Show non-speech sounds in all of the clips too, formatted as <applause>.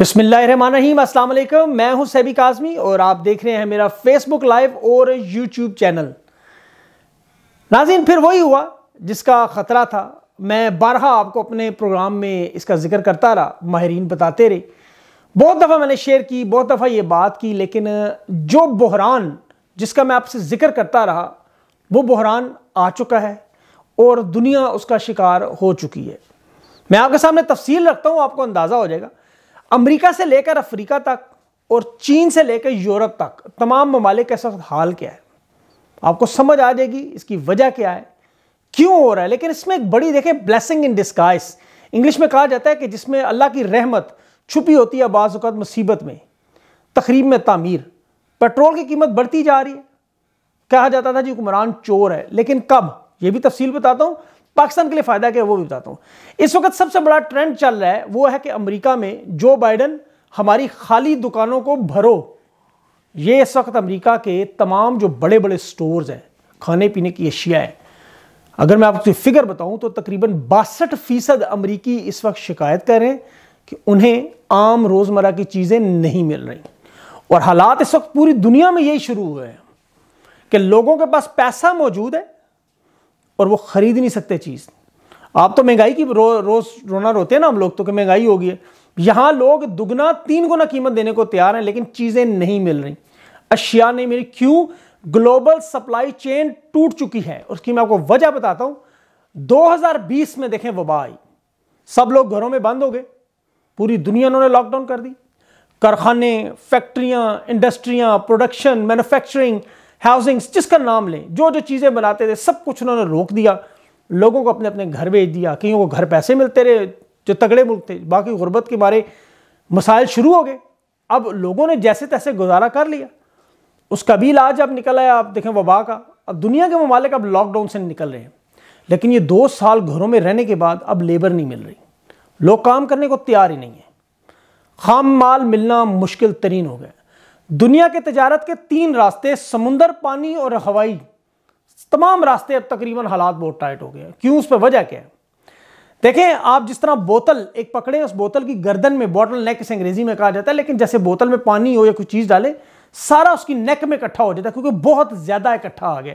बसमिलीम अल्लाम मैं हूं सैबिक आज़मी और आप देख रहे हैं मेरा फेसबुक लाइव और यूट्यूब चैनल नाजिन फिर वही हुआ जिसका ख़तरा था मैं बारहा आपको अपने प्रोग्राम में इसका जिक्र करता रहा माहरीन बताते रहे बहुत दफ़ा मैंने शेयर की बहुत दफ़ा ये बात की लेकिन जो बहरान जिसका मैं आपसे जिक्र करता रहा वो बहरान आ चुका है और दुनिया उसका शिकार हो चुकी है मैं आपके सामने तफसील रखता हूँ आपको अंदाज़ा हो जाएगा अमेरिका से लेकर अफ्रीका तक और चीन से लेकर यूरोप तक तमाम ममालिक के साथ हाल क्या है आपको समझ आ जाएगी इसकी वजह क्या है क्यों हो रहा है लेकिन इसमें एक बड़ी देखें ब्लेसिंग इन डिस्काइस इंग्लिश में कहा जाता है कि जिसमें अल्लाह की रहमत छुपी होती है बाज़त मुसीबत में तकरीब में तामीर पेट्रोल की कीमत बढ़ती जा रही है कहा जाता था जी हुमरान चोर है लेकिन कब यह भी तफसील बताता हूँ पाकिस्तान के लिए फ़ायदा क्या है वो भी बताता हूँ इस वक्त सबसे बड़ा ट्रेंड चल रहा है वो है कि अमेरिका में जो बाइडन हमारी खाली दुकानों को भरो ये इस वक्त अमेरिका के तमाम जो बड़े बड़े स्टोर्स हैं खाने पीने की अशिया है अगर मैं आपको फिगर बताऊं तो तकरीबन बासठ फीसद अमरीकी इस वक्त शिकायत कर रहे हैं कि उन्हें आम रोज़मर्रा की चीज़ें नहीं मिल रही और हालात इस वक्त पूरी दुनिया में यही शुरू हुए हैं कि लोगों के पास पैसा मौजूद है और वो ख़रीद नहीं सकते चीज़ आप तो महंगाई की रो रोज़ रोना रोते हैं ना हम लोग तो कि महंगाई होगी यहां यहाँ लोग दुगना तीन गुना कीमत देने को तैयार हैं लेकिन चीज़ें नहीं मिल रही अशिया नहीं मिली क्यों ग्लोबल सप्लाई चेन टूट चुकी है उसकी मैं आपको वजह बताता हूँ 2020 में देखें वबा आई सब लोग घरों में बंद हो गए पूरी दुनिया उन्होंने लॉकडाउन कर दी कारखाने फैक्ट्रियाँ इंडस्ट्रियाँ प्रोडक्शन मैन्युफैक्चरिंग हाउसिंग्स जिसका नाम लें जो जो चीज़ें बनाते थे सब कुछ उन्होंने रोक दिया लोगों को अपने अपने घर भेज दिया कहीं को घर पैसे मिलते रहे जो तगड़े मुल्क थे बाकी गुर्बत के बारे मसाइल शुरू हो गए अब लोगों ने जैसे तैसे गुजारा कर लिया उसका भी इलाज अब निकल आया आप देखें वबा का अब दुनिया के ममालिक अब लॉकडाउन से निकल रहे हैं लेकिन ये दो साल घरों में रहने के बाद अब लेबर नहीं मिल रही लोग काम करने को तैयार ही नहीं है खाम माल मिलना मुश्किल तरीन हो गया दुनिया के तजारत के तीन रास्ते समुंदर पानी और हवाई तमाम रास्ते अब तकरीबन हालात बहुत टाइट हो गए क्यों उस पर वजह क्या है देखें आप जिस तरह बोतल एक पकड़े उस बोतल की गर्दन में बॉटल नेक से अंग्रेजी में कहा जाता है लेकिन जैसे बोतल में पानी हो या कुछ चीज़ डाले सारा उसकी नेक में इकट्ठा हो जाता है क्योंकि बहुत ज़्यादा इकट्ठा आ गया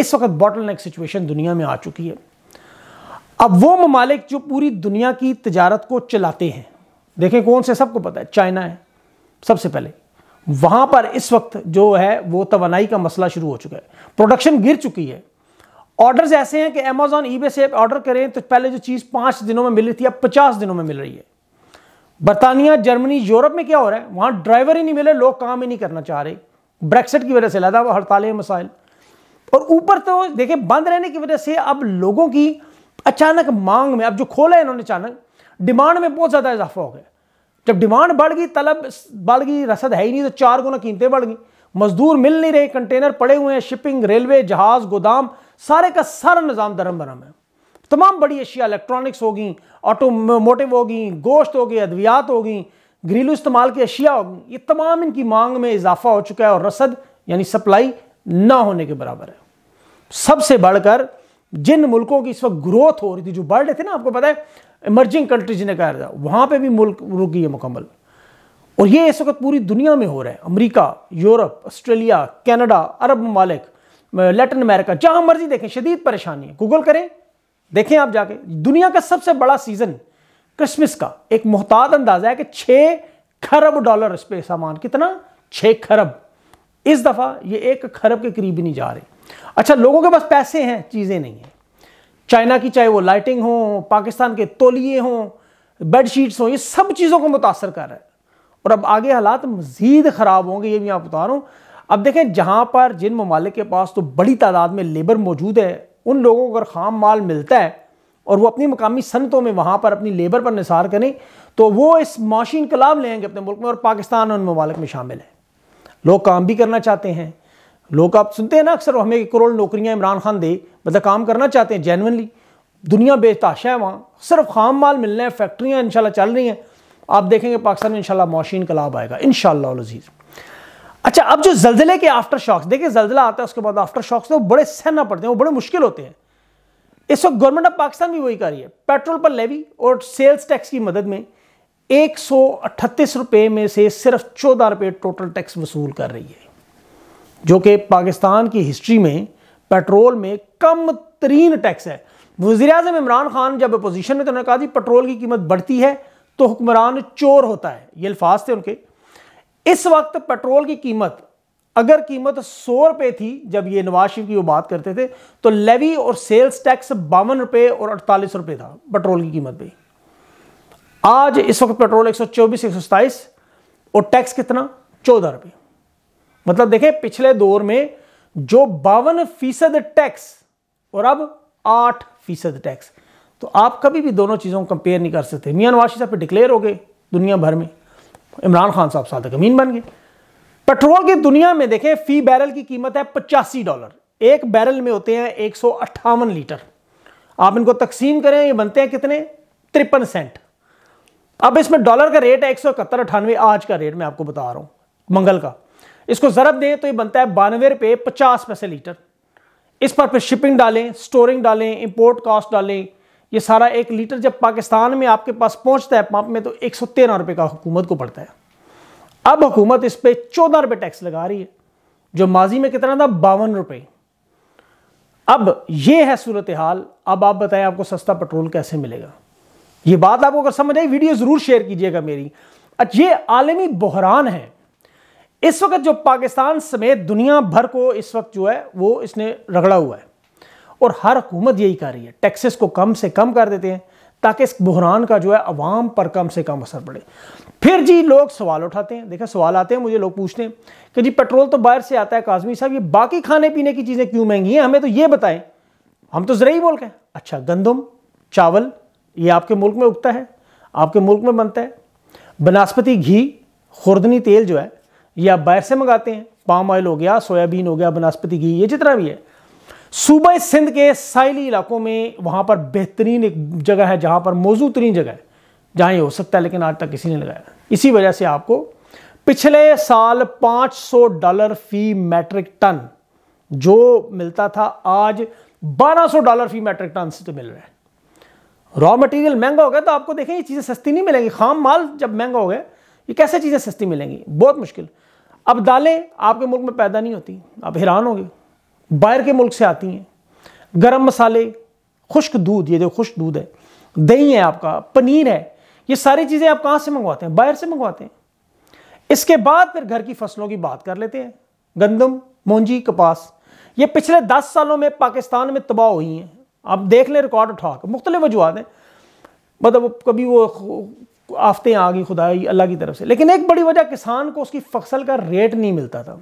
इस वक्त बॉटल नेक सिचुएशन दुनिया में आ चुकी है अब वो ममालिक जो पूरी दुनिया की तजारत को चलाते हैं देखें कौन से सबको पता है चाइना है सबसे पहले वहां पर इस वक्त जो है वो तोानाई का मसला शुरू हो चुका है प्रोडक्शन गिर चुकी है ऑर्डर्स ऐसे हैं कि अमेजोन ईबे से ऑर्डर करें तो पहले जो चीज़ पांच दिनों में मिल रही थी अब पचास दिनों में मिल रही है बरतानिया जर्मनी यूरोप में क्या हो रहा है वहां ड्राइवर ही नहीं मिले लोग काम ही नहीं करना चाह रहे ब्रेक्सिट की वजह से लादा वो हड़तालें मसाइल और ऊपर तो देखिए बंद रहने की वजह से अब लोगों की अचानक मांग में अब जो खोला है इन्होंने अचानक डिमांड में बहुत ज़्यादा इजाफा हो गया जब डिमांड बढ़ गई तलब बढ़ गई रसद है ही नहीं तो चार गुना कीमतें बढ़ गई मजदूर मिल नहीं रहे कंटेनर पड़े हुए हैं शिपिंग रेलवे जहाज गोदाम सारे का सारा निज़ाम धर्म बरम है तमाम बड़ी अशिया इलेक्ट्रॉनिक्स होगी ऑटोमोटिव होगी गोश्त हो गई अद्वियात होगी घरेलू इस्तेमाल की अशिया होगी ये तमाम इनकी मांग में इजाफा हो चुका है और रसद यानी सप्लाई ना होने के बराबर है सबसे बढ़कर जिन मुल्कों की इस वक्त ग्रोथ हो रही थी जो बढ़ रहे थे ना आपको पता है इमर्जिंग कंट्रीज ने कहा था वहाँ पर भी मुल्क रुक गई है मुकम्मल और ये इस वक्त पूरी दुनिया में हो रहा है अमेरिका यूरोप ऑस्ट्रेलिया कनाडा अरब ममालिक लैटिन अमेरिका जहां मर्जी देखें शदीद परेशानी है गूगल करें देखें आप जाके दुनिया का सबसे बड़ा सीजन क्रिसमस का एक मोहतात अंदाजा है कि छः खरब डॉलर इस पर सामान कितना छः खरब इस दफ़ा ये एक खरब के करीब ही नहीं जा रहे अच्छा लोगों के पास पैसे हैं चीज़ें नहीं हैं चाइना की चाहे वो लाइटिंग हो पाकिस्तान के तोलिए हों बेडशीट्स हों ये सब चीज़ों को मुतासर कर रहा है और अब आगे हालात मज़ीद ख़राब होंगे ये भी आप बता रहा हूँ अब देखें जहाँ पर जिन ममालिक के पास तो बड़ी तादाद में लेबर मौजूद है उन लोगों को अगर खाम माल मिलता है और वो अपनी मकामी सनतों में वहाँ पर अपनी लेबर पर निसार करें तो वो इस माशी इनकलाब लेंगे अपने मुल्क में और पाकिस्तान और उन ममालिक में शामिल है लोग काम भी करना चाहते हैं लोग आप सुनते हैं ना अक्सर हमें एक करोड़ नौकरियां इमरान खान दे मतलब काम करना चाहते हैं जेनवनली दुनिया बेताशा है वहाँ सिर्फ खाम माल मिलना है फैक्ट्रियाँ इंशाल्लाह चल रही हैं आप देखेंगे पाकिस्तान में इनशाला मौशी इनकलाब आएगा इन शजीज़ अच्छा अब जो जल्जिले के आफ्टर शॉक्स देखिए जल्जिला आता है उसके बाद आफ्टर शॉक्स तो बड़े सहना पड़ते हैं वो बड़े मुश्किल होते हैं इस वक्त गवर्नमेंट ऑफ पाकिस्तान भी वही कर रही है पेट्रोल पर लेवी और सेल्स टैक्स की मदद में एक रुपए में से सिर्फ चौदह रुपए टोटल टैक्स वसूल कर रही है जो कि पाकिस्तान की हिस्ट्री में पेट्रोल में कम तरीन टैक्स है वजी अजम इमरान खान जब अपोजिशन में तो उन्होंने कहा कि पेट्रोल की कीमत बढ़ती है तो हुक्मरान चोर होता है ये अल्फाज थे उनके इस वक्त पेट्रोल की कीमत अगर कीमत सौ रुपये थी जब ये नवाज शरीफ की वो बात करते थे तो लेवी और सेल्स टैक्स बावन रुपये और अड़तालीस रुपये था पेट्रोल की कीमत भी आज इस वक्त पेट्रोल एक सौ चौबीस एक सौ सताईस और टैक्स कितना चौदह रुपये मतलब देखें पिछले दौर में जो बावन फीसद टैक्स और अब आठ फीसद टैक्स तो आप कभी भी दोनों चीज़ों को कंपेयर नहीं कर सकते मियाँ वाशी साहब पर डिक्लेयर हो गए दुनिया भर में इमरान खान साहब साधक अमीन बन गए पेट्रोल की दुनिया में देखें फी बैरल की कीमत है पचासी डॉलर एक बैरल में होते हैं एक लीटर आप इनको तकसीम करें ये बनते हैं कितने तिरपन सेंट अब इसमें डॉलर का रेट है एक सौ इकहत्तर अठानवे आज का रेट मैं आपको बता रहा हूँ मंगल का इसको ज़रब दें तो ये बनता है बानवे रुपये पचास पैसे लीटर इस पर फिर शिपिंग डालें स्टोरिंग डालें इंपोर्ट कॉस्ट डालें ये सारा एक लीटर जब पाकिस्तान में आपके पास पहुंचता है पंप में तो एक सौ तेरह रुपये का हुकूमत को पड़ता है अब हुकूमत इस पर चौदह रुपये टैक्स लगा रही है जो माजी में कितना था बावन रुपये अब ये है सूरत हाल अब आप बताएं आपको सस्ता पेट्रोल कैसे मिलेगा ये बात आपको अगर समझ आई वीडियो ज़रूर शेयर कीजिएगा मेरी अच्छा ये आलमी बहरान है इस वक्त जो पाकिस्तान समेत दुनिया भर को इस वक्त जो है वो इसने रगड़ा हुआ है और हर हुकूमत यही कर रही है टैक्सेस को कम से कम कर देते हैं ताकि इस बहरान का जो है अवाम पर कम से कम असर पड़े फिर जी लोग सवाल उठाते हैं देखा सवाल आते हैं मुझे लोग पूछते हैं कि जी पेट्रोल तो बाहर से आता है काजमी साहब ये बाकी खाने पीने की चीज़ें क्यों महंगी हैं हमें तो ये बताएं हम तो जरिए मुल्क हैं अच्छा गंदम चावल ये आपके मुल्क में उगता है आपके मुल्क में बनता है बनस्पति घी खुर्दनी तेल जो है ये आप बाहर से मंगाते हैं पाम ऑयल हो गया सोयाबीन हो गया बनस्पति घी ये जितना भी है सूबह सिंध के साहली इलाकों में वहाँ पर बेहतरीन एक जगह है जहाँ पर मौजूद तरीन जगह है जहाँ ये हो सकता है लेकिन आज तक किसी ने लगाया इसी वजह से आपको पिछले साल 500 डॉलर फी मैट्रिक टन जो मिलता था आज 1200 डॉलर फी मैट्रिक टन से तो मिल रहा है रॉ मटेरियल महंगा हो गया तो आपको देखें ये चीज़ें सस्ती नहीं मिलेंगी खाम माल जब महंगा हो गया ये कैसे चीज़ें सस्ती मिलेंगी बहुत मुश्किल अब दालें आपके मुल्क में पैदा नहीं होती आप हैरान होंगे बाहर के मुल्क से आती हैं गरम मसाले खुश्क दूध ये जो खुश्क दूध है दही है आपका पनीर है ये सारी चीज़ें आप कहाँ से मंगवाते हैं बाहर से मंगवाते हैं इसके बाद फिर घर की फसलों की बात कर लेते हैं गंदम मोंजी कपास ये पिछले दस सालों में पाकिस्तान में तबाह हुई हैं आप देख लें रिकॉर्ड उठा कर मुख्तलिफ वजूहत हैं मतलब कभी वो आफतें आ गई खुदाई अल्लाह की तरफ से लेकिन एक बड़ी वजह किसान को उसकी फसल का रेट नहीं मिलता था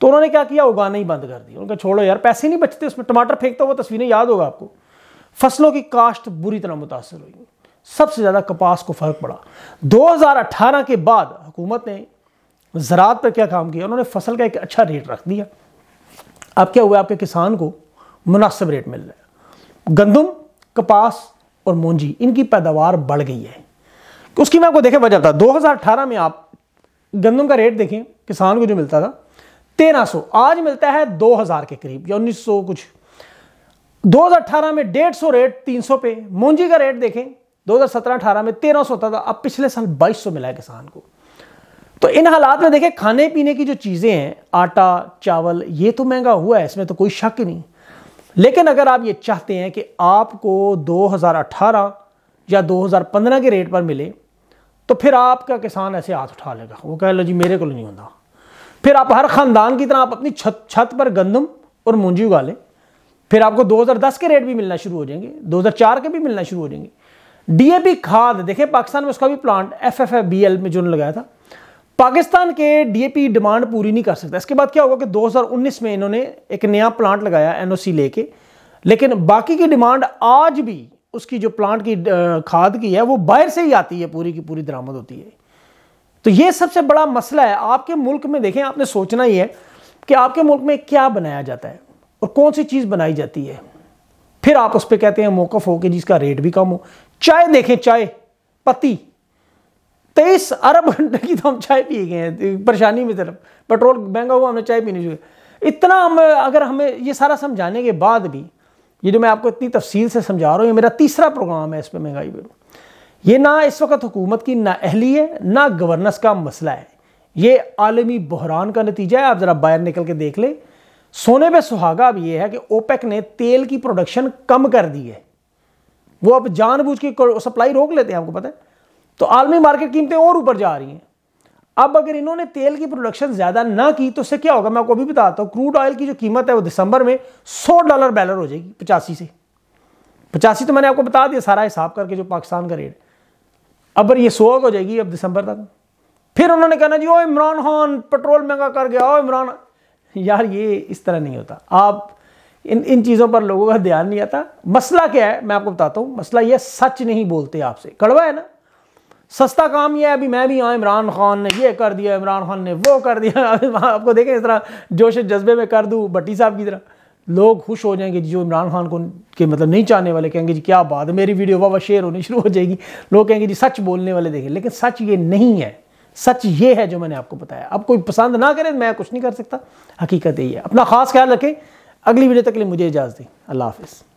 तो उन्होंने क्या किया उगाना ही बंद कर दिया उनका छोड़ो यार पैसे नहीं बचते उसमें टमाटर फेंकता हुआ तस्वीरें याद होगा आपको फसलों की काश्त बुरी तरह मुतासर हुई सबसे ज़्यादा कपास को फ़र्क पड़ा 2018 के बाद हुकूमत ने ज़रात पर क्या काम किया उन्होंने फसल का एक अच्छा रेट रख दिया अब क्या हुआ आपके किसान को मुनासिब रेट मिल रहा है गंदम कपास और मूंजी इनकी पैदावार बढ़ गई है उसकी मैं आपको देखें वजह बता दो में आप गंदम का रेट देखें किसान को जो मिलता था सौ आज मिलता है हजार के करीब या सौ कुछ 2018 में 150 रेट 300 पे मूंजी का रेट देखें 2017-18 में 1300 होता था अब पिछले साल 2200 मिला है किसान को तो इन हालात में देखें खाने पीने की जो चीज़ें हैं आटा चावल ये तो महंगा हुआ है इसमें तो कोई शक नहीं लेकिन अगर आप ये चाहते हैं कि आपको 2018 या 2015 के रेट पर मिले तो फिर आपका किसान ऐसे हाथ उठा लेगा वो कह लो जी मेरे को नहीं होता फिर आप हर ख़ानदान की तरह आप अपनी छत छत पर गंदम और मूंजी उगा लें फिर आपको 2010 के रेट भी मिलना शुरू हो जाएंगे 2004 के भी मिलना शुरू हो जाएंगे डीएपी खाद देखिए पाकिस्तान में उसका भी प्लांट एफ एफ में जो लगाया था पाकिस्तान के डीएपी डिमांड पूरी नहीं कर सकता इसके बाद क्या होगा कि 2019 में इन्होंने एक नया प्लांट लगाया एनओसी लेके लेकिन बाकी की डिमांड आज भी उसकी जो प्लांट की खाद की है वो बाहर से ही आती है पूरी की पूरी दरामद होती है तो ये सबसे बड़ा मसला है आपके मुल्क में देखें आपने सोचना ही है कि आपके मुल्क में क्या बनाया जाता है और कौन सी चीज़ बनाई जाती है फिर आप उस पर कहते हैं मौकफ हो कि जिसका रेट भी कम हो चाय देखें चाय पत्ती तेईस अरब घंटे की तो हम चाय पिए गए हैं तो परेशानी में तरफ पेट्रोल महंगा हुआ हमने चाय पीनी शुरू इतना हम अगर हमें ये सारा समझाने के बाद भी ये जो मैं आपको इतनी तफसील से समझा रहा हूँ ये मेरा तीसरा प्रोग्राम है इस पर महंगाई पर ये ना इस वक्त हुकूमत की ना अहली है ना गवर्नेंस का मसला है ये आलमी बहरान का नतीजा है आप ज़रा बाहर निकल के देख लें सोने पे सुहागा अब ये है कि ओपेक ने तेल की प्रोडक्शन कम कर दी है वो अब जानबूझ के सप्लाई रोक लेते हैं आपको पता है तो आलमी मार्केट कीमतें और ऊपर जा रही हैं अब अगर इन्होंने तेल की प्रोडक्शन ज़्यादा ना की तो उससे क्या होगा मैं आपको अभी बताता हूँ क्रूड ऑयल की जो कीमत है वो दिसंबर में सौ डॉलर बैलर हो जाएगी पचासी से पचासी तो मैंने आपको बता दिया सारा हिसाब करके जो पाकिस्तान का रेट अब ये सौ हो जाएगी अब दिसंबर तक फिर उन्होंने कहना जी ओ इमरान खान पेट्रोल महंगा कर गया ओ इमरान यार ये इस तरह नहीं होता आप इन इन चीज़ों पर लोगों का ध्यान नहीं आता मसला क्या है मैं आपको बताता हूँ मसला यह सच नहीं बोलते आपसे कड़वा है ना सस्ता काम यह है अभी मैं भी यहाँ इमरान खान ने ये कर दिया इमरान खान ने वो कर दिया <laughs> आपको देखें इस तरह जोश जज्बे में कर दूँ भट्टी साहब की तरह लोग खुश हो जाएंगे जो इमरान खान को के मतलब नहीं चाहने वाले कहेंगे जी क्या बात है मेरी वीडियो वाह शेयर होनी शुरू हो जाएगी लोग कहेंगे जी सच बोलने वाले देखें लेकिन सच ये नहीं है सच ये है जो मैंने आपको बताया अब कोई पसंद ना करें मैं कुछ नहीं कर सकता हकीकत यही है अपना खास ख्याल रखें अगली वीडियो तक के लिए मुझे इजाज़त दें अल्लाह हाफिज़